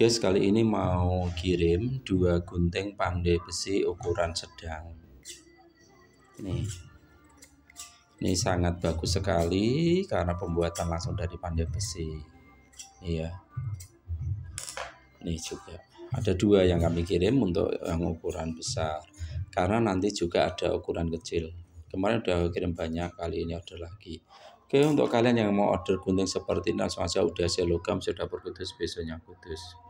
Guys, kali ini mau kirim dua gunting pandai besi ukuran sedang. Nih. Ini sangat bagus sekali karena pembuatan langsung dari pandai besi. Iya. nih juga. Ada dua yang kami kirim untuk yang ukuran besar. Karena nanti juga ada ukuran kecil. Kemarin udah kirim banyak, kali ini ada lagi. Oke, untuk kalian yang mau order gunting seperti ini langsung aja udah saya logam sudah berputus besoknya putus.